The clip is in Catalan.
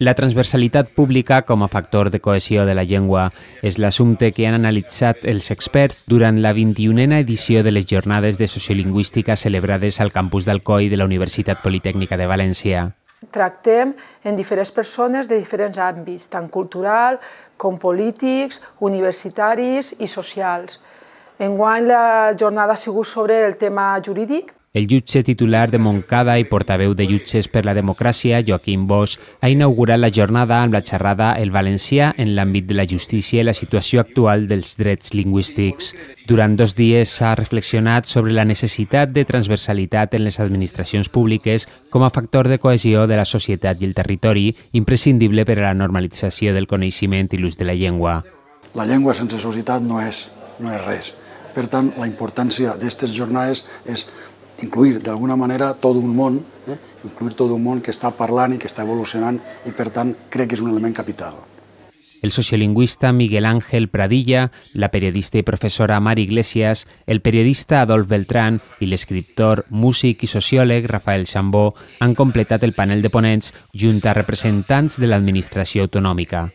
La transversalitat pública com a factor de cohesió de la llengua és l'assumpte que han analitzat els experts durant la 21a edició de les jornades de sociolingüística celebrades al campus d'Alcoi de la Universitat Politècnica de València. Tractem en diferents persones de diferents àmbits, tant cultural com polítics, universitaris i socials. Enguany la jornada ha sigut sobre el tema jurídic, el jutge titular de Montcada i portaveu de Jutges per la Democràcia, Joaquim Bosch, ha inaugurat la jornada amb la xerrada El valencià en l'àmbit de la justícia i la situació actual dels drets lingüístics. Durant dos dies s'ha reflexionat sobre la necessitat de transversalitat en les administracions públiques com a factor de cohesió de la societat i el territori, imprescindible per a la normalització del coneixement i l'ús de la llengua. La llengua sense societat no és, no és res. Per tant, la importància d'aquestes jornades és incluir d'alguna manera tot un món, eh? incluir tot un món que està parlant i que està evolucionant i per tant crec que és un element capital. El sociolingüista Miguel Ángel Pradilla, la periodista i professora Mar Iglesias, el periodista Adolf Beltrán i l'escriptor, músic i sociòleg Rafael Chambó han completat el panel de ponents junt a representants de l'administració autonòmica.